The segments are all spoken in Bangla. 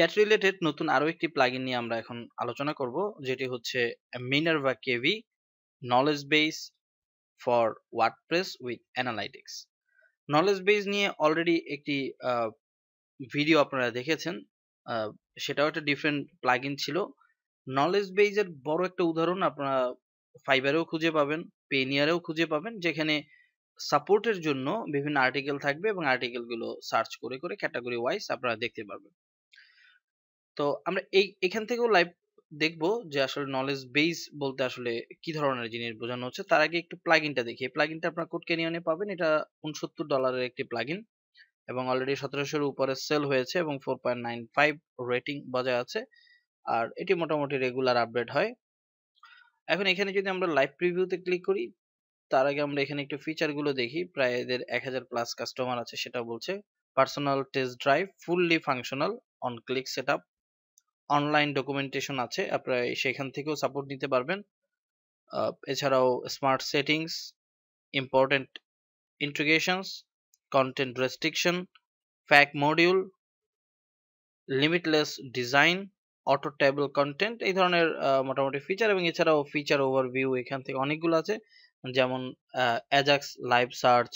চ্যাট রিলেটেড নতুন আরো একটি প্লাগিন নিয়ে আমরা এখন আলোচনা করব যেটি হচ্ছে বা KB knowledge base for WordPress with analytics knowledge base নিয়ে অলরেডি একটি ভিডিও আপনারা দেখেছেন সেটাও একটা ডিফারেন্ট প্লাগইন ছিল নলেজ বেজের বড় একটা উদাহরণ আপনারা ফাইবারেও খুঁজে পাবেন পেনিয়ারেও খুঁজে পাবেন যেখানে সাপোর্টের জন্য বিভিন্ন আর্টিকেল থাকবে এবং আর্টিকেলগুলো সার্চ করে করে ক্যাটাগরি ওয়াইজ আপনারা দেখতে পারবেন তো আমরা এই এখান থেকেও লাইভ দেখবো যে আসলে নলেজ বেস বলতে আসলে কি ধরনের জিনিস বোঝানো হচ্ছে তার আগে একটু প্লাগইনটা দেখি এই প্লাগইনটা আপনারা কোড ক্যানিয়নে পাবেন এটা উনসত্তর ডলারের একটি প্লাগইন এবং অলরেডি সতেরোশোর উপরে সেল হয়েছে এবং four point nine five rating বজায় আছে আর এটি মোটামুটি রেগুলার আপডেট হয় এখন এখানে যদি আমরা লাইভ প্রিভিউতে ক্লিক করি তার আগে আমরা এখানে একটু ফিচারগুলো দেখি প্রায় এদের এক হাজার প্লাস কাস্টমার আছে সেটা বলছে personal test drive fully functional on click set up online documentation আছে আপনারা সেখান থেকেও সাপোর্ট নিতে পারবেন এছাড়াও smart settings important integrations content restriction FAQ module limitless design auto table content এই ধরনের মোটামুটি ফিচার এবং এছাড়াও ফিচার ওভারভিউ এখান থেকে অনেকগুলো আছে যেমন অ্যাজাক্স লাইভ সার্চ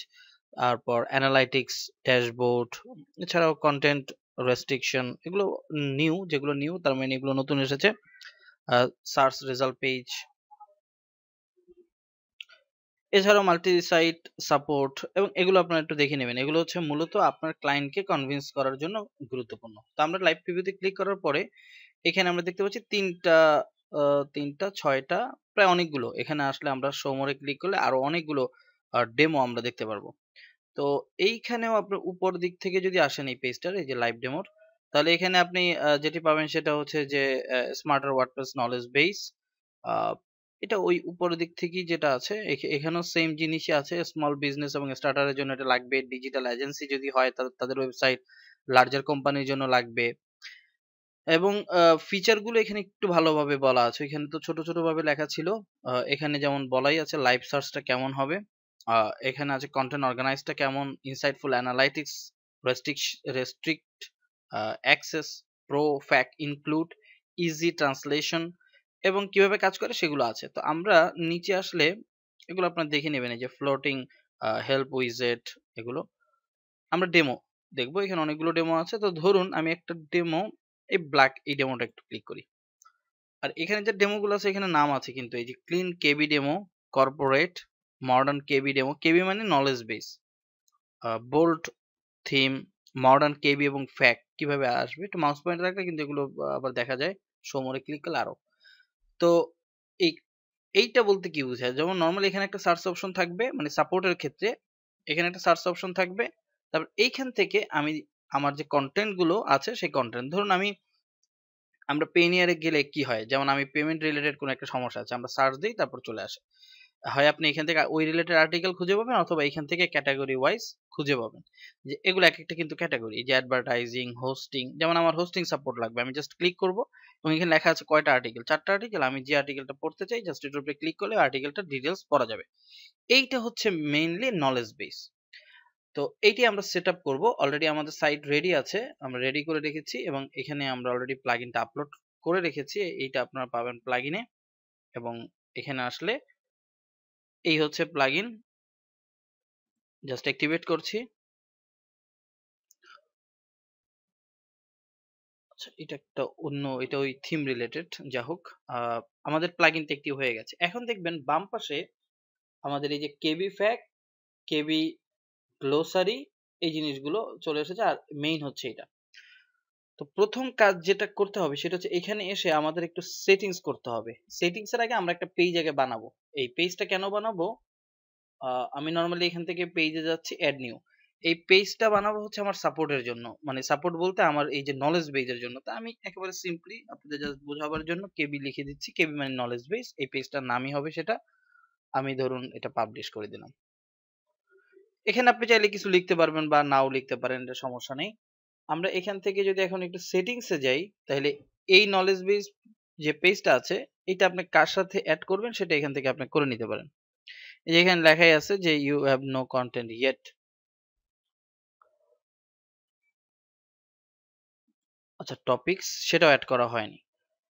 তারপর অ্যানালাইটিক্স ড্যাশবোর্ড এছাড়াও কন্টেন্ট রেস্ট্রিকশন এগুলো নিউ যেগুলো নিউ তার মানে এগুলো নতুন এসেছে সার্চ রেজাল্ট পেজ এছাড়াও মাল্টি সাইট সাপোর্ট এবং এগুলো আপনারা একটু দেখে নেবেন এগুলো হচ্ছে মূলত আপনার ক্লায়েন্টকে কনভিন্স করার জন্য গুরুত্বপূর্ণ তো আমরা লাইভ প্রিভিউতে ক্লিক করার পরে এখানে আমরা দেখতে পাচ্ছি তিনটা তিনটা ছয়টা প্রায় অনেকগুলো এখানে আসলে আমরা সোমরে ক্লিক করলে আরো অনেকগুলো ডেমো আমরা দেখতে পারবো তো এইখানেও আপনি উপর দিক থেকে যদি আসেন এই পেজটার এই যে লাইভ ডেমোর তাহলে এখানে আপনি যেটি পাবেন সেটা হচ্ছে যে স্মার্টার ওয়ার্ডপ্রেস নলেজ বেস এটা ওই উপর দিক থেকেই যেটা আছে এখানেও সেম জিনিসই আছে স্মল বিজনেস এবং স্টার্টারের জন্য এটা লাগবে ডিজিটাল এজেন্সি যদি হয় তাদের ওয়েবসাইট লার্জার কোম্পানির জন্য লাগবে এবং ফিচারগুলো এখানে একটু ভালোভাবে বলা আছে এখানে তো ছোট ছোট ভাবে লেখা ছিল এখানে যেমন বলাই আছে লাইভ সার্চটা কেমন হবে এখানে আছে কন্টেন্ট অর্গানাইজটা কেমন insightful analytics restrict access pro FAQ include easy translation এবং কিভাবে কাজ করে সেগুলো আছে তো আমরা নিচে আসলে এগুলো আপনারা দেখে নেবেন এই যে ফ্লোটিং হেল্প উইজেট এগুলো আমরা ডেমো দেখবো এখানে অনেকগুলো ডেমো আছে তো ধরুন আমি একটা ডেমো এই ব্ল্যাক এই ডেমোটা একটু ক্লিক করি আর এখানে যে ডেমোগুলো আছে এখানে নাম আছে কিন্তু এই যে clean KB demo corporate modern KB demo KB মানে knowledge base bolt theme modern KB এবং ফ্যাক কিভাবে আসবে একটু মাউস পয়েন্ট রাখলে কিন্তু এগুলো আবার দেখা যায় সমরে ক্লিক করলে আরো তো এই এইটা বলতে কি বুঝায় যেমন নর্মালি এখানে একটা সার্চ অপশন থাকবে মানে সাপোর্টের ক্ষেত্রে এখানে একটা সার্চ অপশন থাকবে তারপর এইখান থেকে আমি আমার যে কন্টেন্ট গুলো আছে সেই কন্টেন্ট ধরুন আমি আমরা পেনিয়ারে গেলে কি হয় যেমন আমি পেমেন্ট রিলেটেড কোনো একটা সমস্যা আছে আমরা সার্চ দিই তারপর চলে আসে হয় আপনি এখান থেকে ওই রিলেটেড আর্টিকেল খুঁজে পাবেন অথবা এখান থেকে ক্যাটাগরি ওয়াইজ খুঁজে পাবেন যে এগুলো এক একটা কিন্তু ক্যাটাগরি যে অ্যাডভার্টাইজিং হোস্টিং যেমন আমার হোস্টিং সাপোর্ট লাগবে আমি জাস্ট ক্লিক করব এবং এখানে লেখা আছে কয়টা আর্টিকেল চারটা আর্টিকেল আমি যে আর্টিকেলটা পড়তে চাই জাস্ট এটার উপরে ক্লিক করলে আর্টিকেলটা ডিটেলস পড়া যাবে এইটা হচ্ছে মেইনলি নলেজ বেস তো এইটি আমরা সেট আপ করবো অলরেডি আমাদের সাইট রেডি আছে আমরা রেডি করে রেখেছি এবং এখানে আমরা অলরেডি প্লাগিনটা আপলোড করে রেখেছি এইটা আপনারা পাবেন প্লাগিনে এবং এখানে আসলে এই হচ্ছে প্লাগইন জাস্ট অ্যাক্টিভেট করছি আচ্ছা, এটা একটা অন্য এটা ওই থিম রিলেটেড যা হোক আমাদের প্লাগইনটা একটি হয়ে গেছে এখন দেখবেন বাম পাশে আমাদের এই যে কেবি ফ্যাক কেবি গ্লোসারি এই জিনিসগুলো চলে এসেছে আর মেইন হচ্ছে এটা তো প্রথম কাজ যেটা করতে হবে সেটা হচ্ছে এখানে এসে আমাদের একটু সেটিংস করতে হবে সেটিংস এর আগে আমরা একটা পেজ আগে বানাবো এই পেজটা কেন বানাবো আমি নর্মালি এখান থেকে পেজে যাচ্ছি অ্যাড নিউ এই পেজটা বানাবো হচ্ছে আমার সাপোর্টের জন্য মানে সাপোর্ট বলতে আমার এই যে নলেজ বেজের জন্য তা আমি একেবারে সিম্পলি আপনাদের জাস্ট বোঝাবার জন্য কেবি লিখে দিচ্ছি কেবি মানে নলেজ বেজ এই পেজটার নামই হবে সেটা আমি ধরুন এটা পাবলিশ করে দিলাম এখানে আপনি চাইলে কিছু লিখতে পারবেন বা নাও লিখতে পারেন এটা সমস্যা নেই আমরা এখান থেকে যদি এখন একটু সেটিংসে যাই তাহলে এই নলেজ বেস যে পেজটা আছে এটা আপনি কার সাথে অ্যাড করবেন সেটা এখান থেকে আপনি করে নিতে পারেন এই যে এখানে লেখাই আছে যে you have no content yet আচ্ছা টপিকস সেটাও অ্যাড করা হয়নি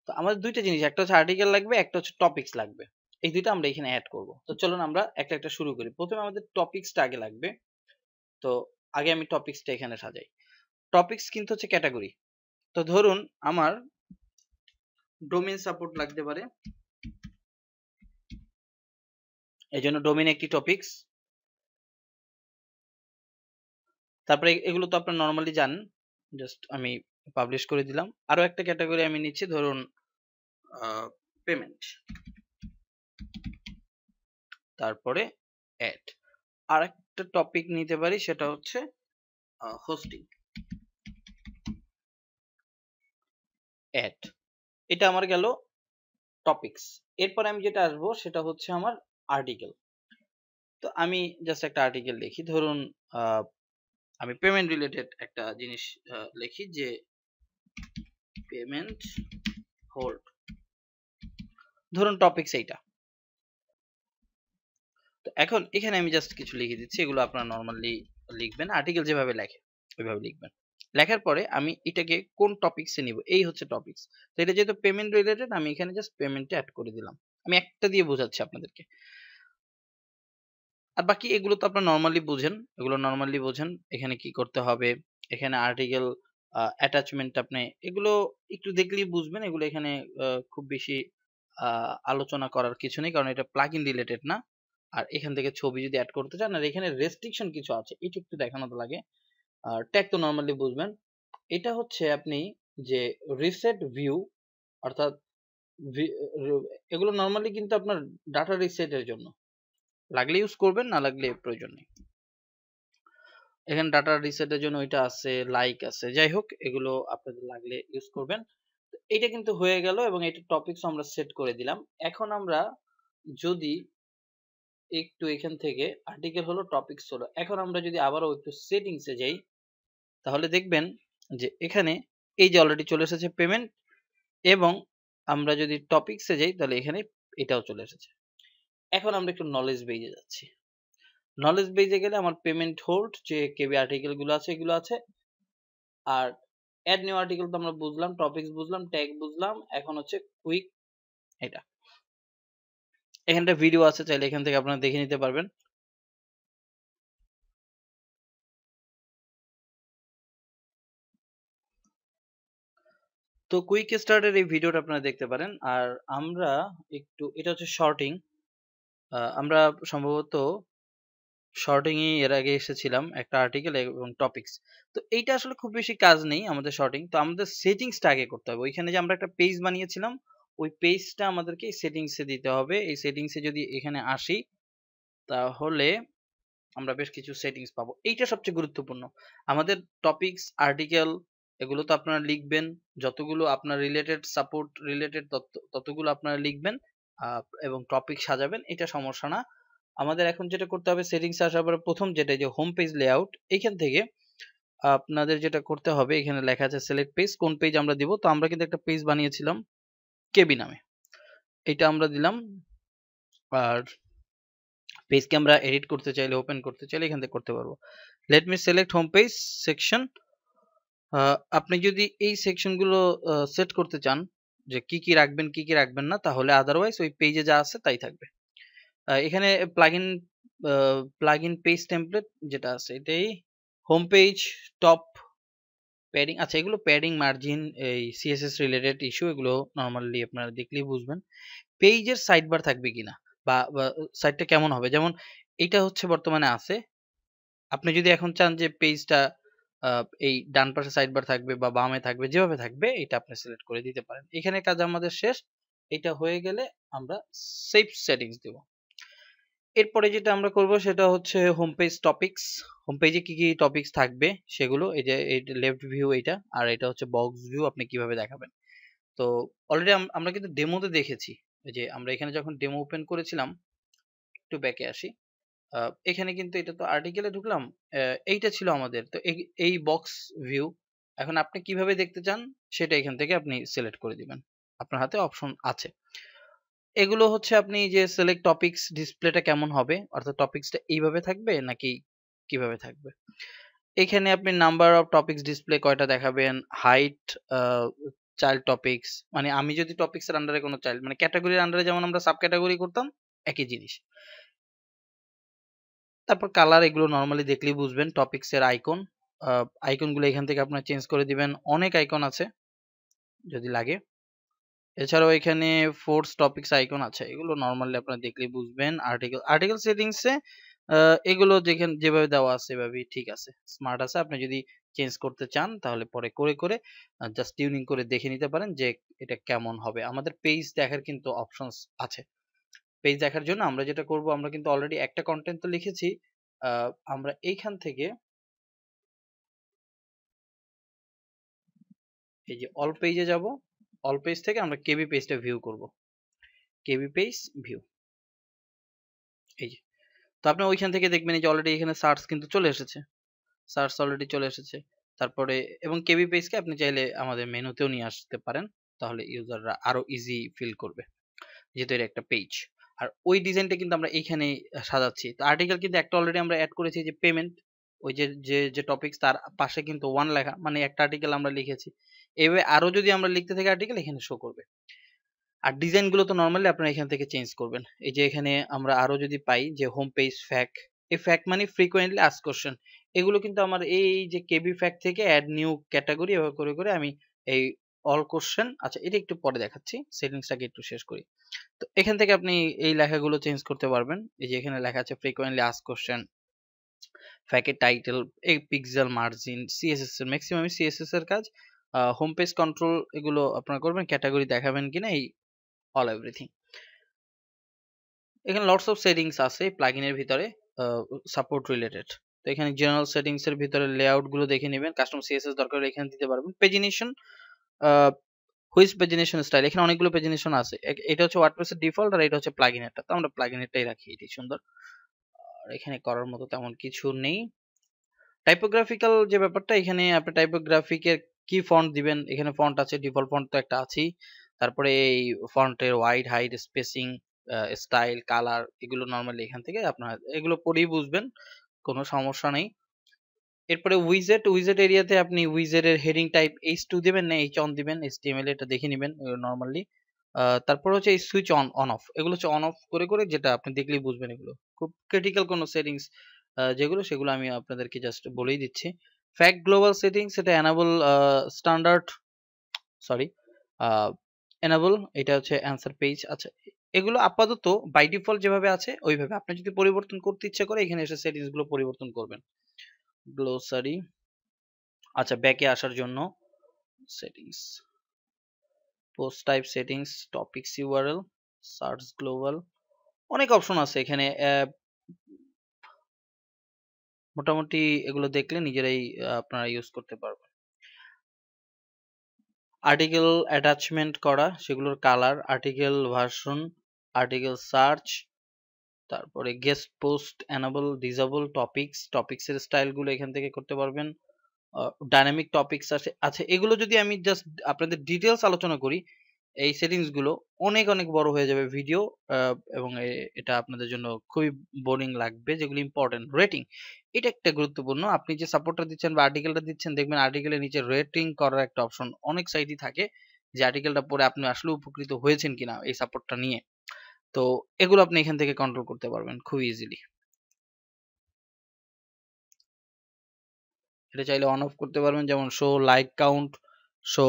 তো আমাদের দুইটা জিনিস একটা হচ্ছে আর্টিকেল লাগবে একটা হচ্ছে টপিকস লাগবে এই দুইটা আমরা এখানে অ্যাড করব তো চলুন আমরা একটা একটা শুরু করি প্রথমে আমাদের টপিকসটা আগে লাগবে তো আগে আমি টপিকসটা এখানে সাজাই টপিকস কিন্তু হচ্ছে ক্যাটাগরি তো ধরুন আমার ডোমেন সাপোর্ট লাগতে পারে এই জন্য ডোমেন একটি টপিকস তারপরে এগুলো তো আপনার নর্মালি যান জাস্ট আমি পাবলিশ করে দিলাম আরো একটা ক্যাটাগরি আমি নিচ্ছি ধরুন পেমেন্ট তারপরে অ্যাড আর একটা টপিক নিতে পারি সেটা হচ্ছে হোস্টিং অ্যাড এটা আমার গেল টপিকস এরপর আমি যেটা আসবো সেটা হচ্ছে আমার আর্টিকেল তো আমি জাস্ট একটা আর্টিকেল লিখি ধরুন আমি পেমেন্ট রিলেটেড একটা জিনিস লিখি যে পেমেন্ট হোল্ড ধরুন টপিকস এইটা তো এখন এখানে আমি জাস্ট কিছু লিখে দিচ্ছি এগুলো আপনারা নর্মালি লিখবেন আর্টিকেল যেভাবে লেখে ওইভাবে লিখবেন লেখার পরে আমি এটাকে কোন টপিক্সে নিব এই হচ্ছে টপিক্স তো এটা যেহেতু পেমেন্ট রিলেটেড আমি এখানে জাস্ট পেমেন্টে অ্যাড করে দিলাম আমি একটা দিয়ে বোঝাচ্ছি আপনাদেরকে আর বাকি এগুলো তো আপনারা নর্মালি বুঝেন এগুলো নর্মালি বোঝেন এখানে কি করতে হবে এখানে আর্টিকেল অ্যাটাচমেন্ট আপনি এগুলো একটু দেখলেই বুঝবেন এগুলো এখানে খুব বেশি আলোচনা করার কিছু নেই কারণ এটা প্লাগ ইন রিলেটেড না আর এখান থেকে ছবি যদি অ্যাড করতে চান আর এখানে রেস্ট্রিকশন কিছু আছে এটা একটু দেখানো লাগে আর ট্যাগ তো নর্মালি বুঝবেন এটা হচ্ছে আপনি যে রিসেট ভিউ অর্থাৎ এগুলো নর্মালি কিন্তু আপনার ডাটা রিসেটের জন্য লাগলে ইউজ করবেন না লাগলে প্রয়োজন নেই এখানে ডাটা রিসেটের জন্য ওইটা আছে লাইক আছে যাই হোক এগুলো আপনাদের লাগলে ইউজ করবেন এটা কিন্তু হয়ে গেল এবং এটা টপিকস আমরা সেট করে দিলাম এখন আমরা যদি একটু এখান থেকে আর্টিকেল হলো টপিকস হলো এখন আমরা যদি আবারও একটু সেটিংসে যাই তাহলে দেখবেন যে এখানে এই যে অলরেডি চলে এসেছে পেমেন্ট এবং আমরা যদি টপিকসে যাই তাহলে এখানে এটাও চলে এসেছে এখন আমরা একটু নলেজ বেজে যাচ্ছি নলেজ বেজে গেলে আমার পেমেন্ট হোল্ড যে কেবি আর্টিকেলগুলো আছে এগুলো আছে আর অ্যাড নিউ আর্টিকেল তো আমরা বুঝলাম টপিকস বুঝলাম ট্যাগ বুঝলাম এখন হচ্ছে কুইক এটা এখানটা ভিডিও আছে চাইলে এখান থেকে আপনারা দেখে নিতে পারবেন তো কুইক স্টার্টের এই ভিডিওটা আপনারা দেখতে পারেন আর আমরা একটু এটা হচ্ছে শর্টিং আমরা সম্ভবত শর্টিংই এর আগে এসেছিলাম একটা আর্টিকেল এবং টপিকস তো এইটা আসলে খুব বেশি কাজ নেই আমাদের শর্টিং তো আমাদের সেটিংসটা আগে করতে হবে ওইখানে যে আমরা একটা পেজ বানিয়েছিলাম ওই পেজটা আমাদেরকে সেটিংসে দিতে হবে এই সেটিংসে যদি এখানে আসি তাহলে আমরা বেশ কিছু সেটিংস পাবো এইটা সবচেয়ে গুরুত্বপূর্ণ আমাদের টপিকস আর্টিকেল এগুলো তো আপনারা লিখবেন যতগুলো আপনার রিলেটেড সাপোর্ট রিলেটেড ততগুলো আপনারা লিখবেন এবং টপিক সাজাবেন এটা সমস্যা না আমাদের এখন যেটা করতে হবে সেটিংস আসার পরে প্রথম যেটা যে হোম পেজ লেআউট এখান থেকে আপনাদের যেটা করতে হবে এখানে লেখা আছে সিলেক্ট পেজ কোন পেজ আমরা দিব তো আমরা কিন্তু একটা পেজ বানিয়েছিলাম কেবি নামে এটা আমরা দিলাম আর পেজকে আমরা এডিট করতে চাইলে ওপেন করতে চাইলে এখান থেকে করতে পারবো let me select home page section আপনি যদি এই সেকশনগুলো সেট করতে চান যে কি কি রাখবেন কি কি রাখবেন না তাহলে আদারওয়াইজ ওই পেজে যা আছে তাই থাকবে এখানে প্লাগ ইন পেজ টেমপ্লেট যেটা আছে এটাই হোম পেজ টপ প্যাডিং আচ্ছা এগুলো প্যাডিং মার্জিন এই সিএসএস রিলেটেড ইস্যু এগুলো নর্মালি আপনারা দেখলেই বুঝবেন পেজের সাইডবার থাকবে কিনা বা সাইডটা কেমন হবে যেমন এটা হচ্ছে বর্তমানে আছে আপনি যদি এখন চান যে পেজটা এই ডান পাশে সাইডবার থাকবে বা বামে থাকবে যেভাবে থাকবে এটা আপনি সিলেক্ট করে দিতে পারেন এখানে কাজ আমাদের শেষ এটা হয়ে গেলে আমরা সেফ সেটিংস দেব এরপরে যেটা আমরা করব সেটা হচ্ছে হোম পেজ টপিক্স হোম পেজে কি কি টপিকস থাকবে সেগুলো এই যে এই লেফট ভিউ এটা আর এটা হচ্ছে বক্স ভিউ আপনি কিভাবে দেখাবেন তো অলরেডি আমরা কিন্তু ডেমোতে দেখেছি যে আমরা এখানে যখন ডেমো ওপেন করেছিলাম একটু ব্যাকে আসি এখানে কিন্তু এটা তো আর্টিকেলে ঢুকলাম এইটা ছিল আমাদের তো এই বক্স ভিউ এখন আপনি কিভাবে দেখতে চান সেটা এখান থেকে আপনি সিলেক্ট করে দিবেন আপনার হাতে অপশন আছে এগুলো হচ্ছে আপনি যে সিলেক্ট টপিকস ডিসপ্লেটা কেমন হবে অর্থাৎ টপিকসটা এইভাবে থাকবে নাকি কিভাবে থাকবে এখানে আপনি নাম্বার অফ টপিকস ডিসপ্লে কয়টা দেখাবেন হাইট চাইল্ড টপিকস মানে আমি যদি টপিকসের আন্ডারে কোনো চাইল্ড মানে ক্যাটাগরির আন্ডারে যেমন আমরা সাব ক্যাটাগরি করতাম একই জিনিস তারপর কালার এগুলো নর্মালি দেখলেই বুঝবেন টপিক্সের আইকন আইকনগুলো এখান থেকে আপনারা চেঞ্জ করে দিবেন অনেক আইকন আছে যদি লাগে এছাড়াও এখানে ফোর্স টপিক্স আইকন আছে এগুলো নর্মালি আপনারা দেখলেই বুঝবেন আর্টিকেল আর্টিকেল সেটিংসে এগুলো যেখানে যেভাবে দেওয়া আছে এভাবেই ঠিক আছে স্মার্ট আছে আপনি যদি চেঞ্জ করতে চান তাহলে পরে করে করে জাস্ট টিউনিং করে দেখে নিতে পারেন যে এটা কেমন হবে আমাদের পেজ দেখার কিন্তু অপশনস আছে পেজ দেখার জন্য আমরা যেটা করব আমরা কিন্তু অলরেডি একটা কন্টেন্ট তো লিখেছি আমরা এইখান থেকে এই যে অল পেজে যাব অল পেজ থেকে আমরা কেবি পেজটা ভিউ করব কেবি পেজ ভিউ এই যে তো আপনি ওইখান থেকে দেখবেন যে অলরেডি এখানে সার্চ কিন্তু চলে এসেছে সার্চ অলরেডি চলে এসেছে তারপরে এবং কেবি পেজকে আপনি চাইলে আমাদের মেনুতেও নিয়ে আসতে পারেন তাহলে ইউজাররা আরো ইজি ফিল করবে যেহেতু এটা একটা পেজ আর ওই ডিজাইনটা কিন্তু আমরা এইখানে সাজাচ্ছি তো আর্টিকেল কিন্তু একটা অলরেডি আমরা অ্যাড করেছি যে পেমেন্ট ওই যে যে যে টপিকস তার পাশে কিন্তু ওয়ান লেখা মানে একটা আর্টিকেল আমরা লিখেছি এভাবে আরও যদি আমরা লিখতে থাকি আর্টিকেল এখানে শো করবে আর ডিজাইনগুলো তো নর্মালি আপনারা এখান থেকে চেঞ্জ করবেন এই যে এখানে আমরা আরও যদি পাই যে হোম পেজ ফ্যাক এই ফ্যাক মানে ফ্রিকোয়েন্টলি আস কোশ্চেন এগুলো কিন্তু আমার এই যে কেবি ফ্যাক থেকে অ্যাড নিউ ক্যাটাগরি এভাবে করে করে আমি এই অল কোশ্চেন আচ্ছা এটা একটু পরে দেখাচ্ছি সেটিংসটাকে একটু শেষ করি তো এখান থেকে আপনি এই লেখাগুলো চেঞ্জ করতে পারবেন এই যে এখানে লেখা আছে ফ্রিকোয়েন্টলি আস্ক কোশ্চেন ফ্যাকে টাইটেল এই পিক্সেল মার্জিন সিএসএস এর ম্যাক্সিমাম সিএসএস এর কাজ হোম পেজ কন্ট্রোল এগুলো আপনারা করবেন ক্যাটাগরি দেখাবেন কিনা এই অল এভরিথিং এখানে লটস অফ সেটিংস আছে এর ভিতরে সাপোর্ট রিলেটেড তো এখানে জেনারেল সেটিংস এর ভিতরে লেআউট গুলো দেখে নেবেন কাস্টম সিএসএস দরকার হলে এখানে দিতে পারবেন পেজিনেশন হুইস পেজিনেশন স্টাইল এখানে অনেকগুলো পেজিনেশন আছে এটা হচ্ছে ওয়ার্ডপ্রেসের ডিফল্ট আর এটা হচ্ছে প্লাগইনেরটা তো আমরা প্লাগইনেরটাই রাখি এটি সুন্দর এখানে করার মতো তেমন কিছু নেই টাইপোগ্রাফিক্যাল যে ব্যাপারটা এখানে আপনি টাইপোগ্রাফিকের কি ফন্ট দিবেন এখানে ফন্ট আছে ডিফল্ট ফন্ট তো একটা আছেই তারপরে এই ফন্টের wide height spacing style colour এগুলো নর্মালি এখান থেকে আপনার এগুলো পড়েই বুঝবেন কোনো সমস্যা নেই এরপরে উইজেট উইজেট এরিয়াতে আপনি উইজেটের হেডিং টাইপ এইচ টু দিবেন না এইচ অন দিবেন এইচটিএমএল এটা দেখে নেবেন নর্মালি তারপর হচ্ছে এই সুইচ অন অন অফ এগুলো হচ্ছে অন অফ করে করে যেটা আপনি দেখলেই বুঝবেন এগুলো খুব ক্রিটিক্যাল কোনো সেটিংস যেগুলো সেগুলো আমি আপনাদেরকে জাস্ট বলেই দিচ্ছি ফ্যাক্ট গ্লোবাল সেটিংস এটা অ্যানাবল স্ট্যান্ডার্ড সরি অ্যানাবল এটা হচ্ছে অ্যান্সার পেজ আচ্ছা এগুলো আপাতত বাই ডিফল্ট যেভাবে আছে ওইভাবে আপনি যদি পরিবর্তন করতে ইচ্ছে করে এখানে এসে সেটিংসগুলো পরিবর্তন করবেন গ্লোসারি আচ্ছা ব্যাকে আসার জন্য settings post type settings topics URL search global অনেক অপশন আছে এখানে মোটামুটি এগুলো দেখলে নিজেরাই আপনারা ইউজ করতে পারবেন আর্টিকেল অ্যাটাচমেন্ট করা সেগুলোর colour article version article search তারপরে guest post enable disable topics টপিক্সের স্টাইলগুলো এখান থেকে করতে পারবেন ডাইনামিক টপিক্স আছে আচ্ছা এগুলো যদি আমি জাস্ট আপনাদের ডিটেলস আলোচনা করি এই সেটিংসগুলো অনেক অনেক বড় হয়ে যাবে ভিডিও এবং এটা আপনাদের জন্য খুবই বোরিং লাগবে যেগুলো ইম্পর্টেন্ট রেটিং এটা একটা গুরুত্বপূর্ণ আপনি যে সাপোর্টটা দিচ্ছেন বা আর্টিকেলটা দিচ্ছেন দেখবেন আর্টিকেলের নিচে রেটিং করার একটা অপশন অনেক সাইটই থাকে যে আর্টিকেলটা পড়ে আপনি আসলে উপকৃত হয়েছেন কিনা এই সাপোর্টটা নিয়ে তো এগুলো আপনি এখান থেকে কন্ট্রোল করতে পারবেন খুব ইজিলি এটা চাইলে অন অফ করতে পারবেন যেমন show like count show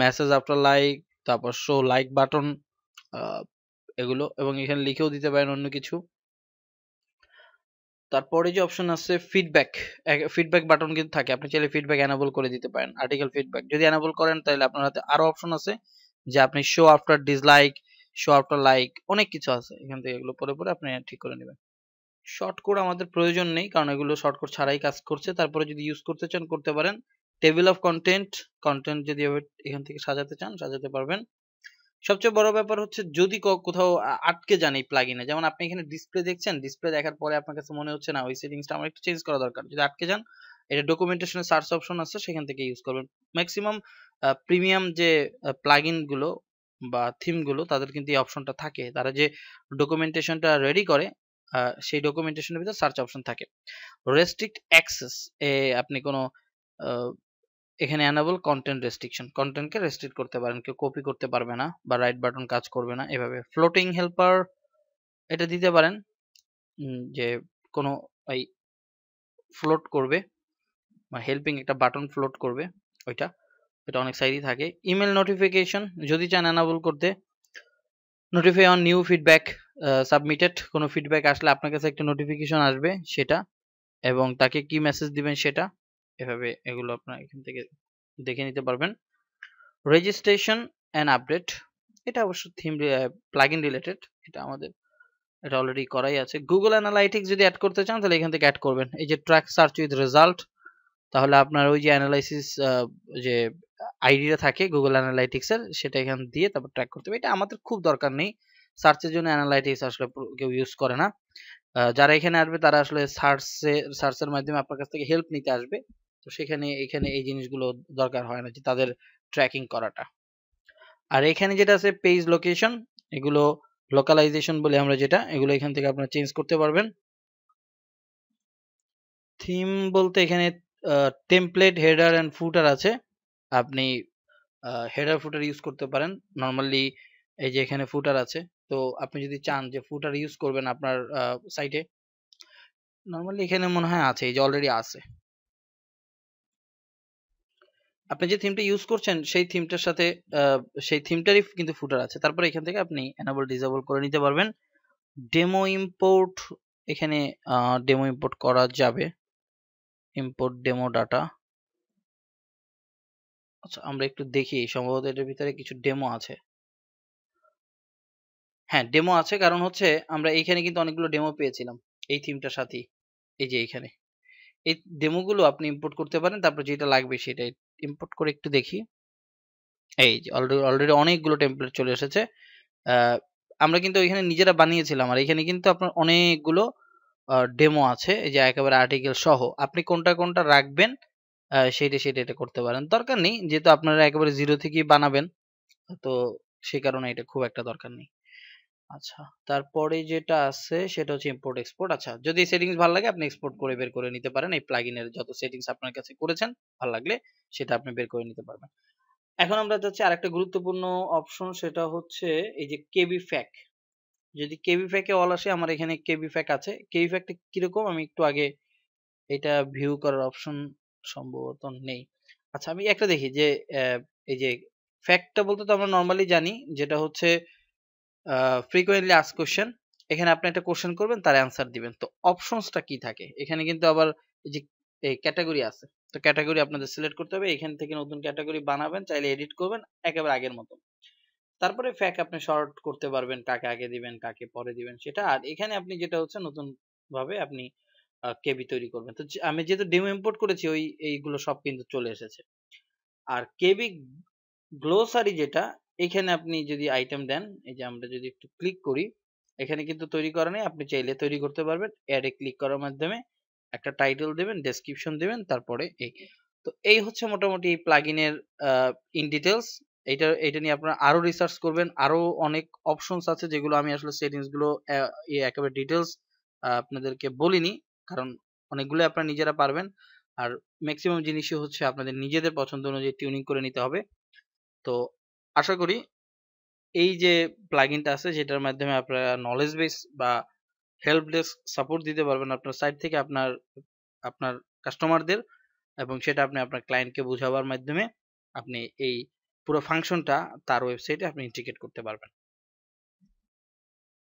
message after like তারপর শো লাইক বাটন এগুলো এবং এখানে লিখেও দিতে পারেন অন্য কিছু তারপরে যে অপশন আছে ফিডব্যাক ফিডব্যাক বাটন কিন্তু থাকে আপনি চাইলে ফিডব্যাক অ্যানাবল করে দিতে পারেন আর্টিকেল ফিডব্যাক যদি অ্যানাবল করেন তাহলে আপনার হাতে আরো অপশন আছে যে আপনি show after dislike show after like অনেক কিছু আছে এখান থেকে এগুলো পরে পরে আপনি ঠিক করে নেবেন শর্ট কোড আমাদের প্রয়োজন নেই কারণ এগুলো শর্ট কোড ছাড়াই কাজ করছে তারপরে যদি ইউজ করতে চান করতে পারেন টেবিল অফ কন্টেন্ট কন্টেন্ট যদি এখান থেকে সাজাতে চান সাজাতে পারবেন সবচেয়ে বড় ব্যাপার হচ্ছে যদি কোথাও আটকে যান এই প্লাগিনে যেমন আপনি এখানে ডিসপ্লে দেখছেন ডিসপ্লে দেখার পরে আপনার কাছে মনে হচ্ছে না ওই সেটিংসটা আমার একটু চেঞ্জ করা দরকার যদি আটকে যান এটা ডকুমেন্টেশনের সার্চ অপশন আছে সেখান থেকে ইউজ করবেন ম্যাক্সিমাম প্রিমিয়াম যে প্লাগিন বা থিমগুলো তাদের কিন্তু এই অপশনটা থাকে তারা যে ডকুমেন্টেশনটা রেডি করে সেই ডকুমেন্টেশনের ভিতরে সার্চ অপশন থাকে রেস্ট্রিক্ট অ্যাক্সেস এ আপনি কোনো এখানে অ্যানাবল কন্টেন্ট রেস্ট্রিকশন কন্টেন্টকে রেস্ট্রিক্ট করতে পারেন কেউ কপি করতে পারবে না বা রাইট বাটন কাজ করবে না এভাবে ফ্লোটিং হেল্পার এটা দিতে পারেন যে কোনো ফ্লোট করবে বা হেল্পিং একটা বাটন ফ্লোট করবে ওইটা এটা অনেক সাইডই থাকে ইমেল নোটিফিকেশন যদি চান অ্যানাবল করতে notify on new feedback submitted কোনো ফিডব্যাক আসলে আপনার কাছে একটা নোটিফিকেশন আসবে সেটা এবং তাকে কি মেসেজ দিবেন সেটা এভাবে এগুলো আপনার এখান থেকে দেখে নিতে পারবেন রেজিস্ট্রেশন অ্যান্ড আপডেট এটা অবশ্য থিম প্লাগ ইন রিলেটেড এটা আমাদের এটা অলরেডি করাই আছে গুগল অ্যানালাইটিক্স যদি অ্যাড করতে চান তাহলে এখান থেকে অ্যাড করবেন এই যে ট্র্যাক সার্চ উইথ রেজাল্ট তাহলে আপনার ওই যে অ্যানালাইসিস যে আইডিটা থাকে গুগল অ্যানালাইটিক্সের সেটা এখান দিয়ে তারপর ট্র্যাক করতে হবে এটা আমাদের খুব দরকার নেই সার্চের জন্য অ্যানালাইটিক্স আসলে কেউ ইউজ করে না যারা এখানে আসবে তারা আসলে সার্চে সার্চের মাধ্যমে আপনার কাছ থেকে হেল্প নিতে আসবে তো সেখানে এখানে এই জিনিসগুলো দরকার হয় না যে তাদের ট্র্যাকিং করাটা আর এখানে যেটা আছে পেজ লোকেশন এগুলো লোকালাইজেশন বলে আমরা যেটা এগুলো এখান থেকে আপনারা চেঞ্জ করতে পারবেন থিম বলতে এখানে টেমপ্লেট হেডার অ্যান্ড ফুটার আছে আপনি হেডার ফুটার ইউজ করতে পারেন নর্মালি এই যে এখানে ফুটার আছে তো আপনি যদি চান যে ফুটার ইউজ করবেন আপনার সাইটে নর্মালি এখানে মনে হয় আছে এই যে অলরেডি আছে আপনি যে থিমটা ইউজ করছেন সেই থিমটার সাথে সেই থিমটারই কিন্তু ফুটার আছে তারপরে এখান থেকে আপনি এনাবল ডিসেবল করে নিতে পারবেন ডেমো ইম্পোর্ট এখানে ডেমো ইম্পোর্ট করা যাবে ইম্পোর্ট ডেমো ডাটা আচ্ছা আমরা একটু দেখি সম্ভবত এটার ভিতরে কিছু ডেমো আছে হ্যাঁ ডেমো আছে কারণ হচ্ছে আমরা এইখানে কিন্তু অনেকগুলো ডেমো পেয়েছিলাম এই থিমটার সাথেই এই যে এইখানে এই ডেমোগুলো আপনি ইম্পোর্ট করতে পারেন তারপর যেটা লাগবে সেটা ইম্পোর্ট করে একটু দেখি এই যে অলরেডি অলরেডি অনেকগুলো টেম্পলেট চলে এসেছে আমরা কিন্তু ওইখানে নিজেরা বানিয়েছিলাম আর এখানে কিন্তু আপনার অনেকগুলো ডেমো আছে এই যে একেবারে আর্টিকেল সহ আপনি কোনটা কোনটা রাখবেন সেইটা সেটা এটা করতে পারেন দরকার নেই যেহেতু আপনারা একেবারে জিরো থেকেই বানাবেন তো সেই কারণে এটা খুব একটা দরকার নেই আচ্ছা তারপরে যেটা আছে সেটা হচ্ছে ইম্পোর্ট এক্সপোর্ট আচ্ছা যদি সেটিংস ভালো লাগে আপনি এক্সপোর্ট করে বের করে নিতে পারেন এই এর যত সেটিংস আপনার কাছে করেছেন ভালো লাগলে সেটা আপনি বের করে নিতে পারবেন এখন আমরা যাচ্ছি আরেকটা গুরুত্বপূর্ণ অপশন সেটা হচ্ছে এই যে কেবি ফ্যাক যদি কেবি ফ্যাকে অল আসে আমার এখানে কেবি ফ্যাক আছে কেবি প্যাকটা কিরকম আমি একটু আগে এটা ভিউ করার অপশন সম্ভবত নেই আচ্ছা আমি একটা দেখি যে এই যে ফ্যাক্টটা বলতে তো আমরা নর্মালি জানি যেটা হচ্ছে ফ্রিকোয়েন্টলি আস কোশ্চেন এখানে আপনি একটা কোশ্চেন করবেন তার অ্যান্সার দিবেন তো অপশনসটা কি থাকে এখানে কিন্তু আবার এই যে এই ক্যাটাগরি আছে তো ক্যাটাগরি আপনাদের সিলেক্ট করতে হবে এখান থেকে নতুন ক্যাটাগরি বানাবেন চাইলে এডিট করবেন একেবারে আগের মতন তারপরে ফ্যাক আপনি শর্ট করতে পারবেন কাকে আগে দিবেন কাকে পরে দিবেন সেটা আর এখানে আপনি যেটা হচ্ছে নতুন ভাবে আপনি কেবি তৈরি করবেন তো আমি যেহেতু ডেমো ইম্পোর্ট করেছি ওই এইগুলো সব কিন্তু চলে এসেছে আর কেবি গ্লোসারি যেটা এখানে আপনি যদি আইটেম দেন এই যে আমরা যদি একটু ক্লিক করি এখানে কিন্তু তৈরি করা নেই আপনি চাইলে তৈরি করতে পারবেন অ্যাডে ক্লিক করার মাধ্যমে একটা টাইটেল দেবেন ডেসক্রিপশন দেবেন তারপরে এই তো এই হচ্ছে মোটামুটি এই প্লাগিনের ইন ডিটেলস এটা এটা নিয়ে আপনারা আরো রিসার্চ করবেন আরো অনেক অপশনস আছে যেগুলো আমি আসলে সেটিংস গুলো একেবারে ডিটেলস আপনাদেরকে বলিনি কারণ অনেকগুলো আপনারা নিজেরা পারবেন আর ম্যাক্সিমাম জিনিসই হচ্ছে আপনাদের নিজেদের পছন্দ অনুযায়ী টিউনিং করে নিতে হবে তো আশা করি এই যে প্লাগিনটা আছে যেটার মাধ্যমে আপনারা নলেজ বেস বা হেল্প ডেস্ক সাপোর্ট দিতে পারবেন আপনার সাইট থেকে আপনার আপনার কাস্টমারদের এবং সেটা আপনি আপনার ক্লায়েন্টকে বোঝাবার মাধ্যমে আপনি এই পুরো ফাংশনটা তার ওয়েবসাইটে আপনি ইন্টিগ্রেট করতে পারবেন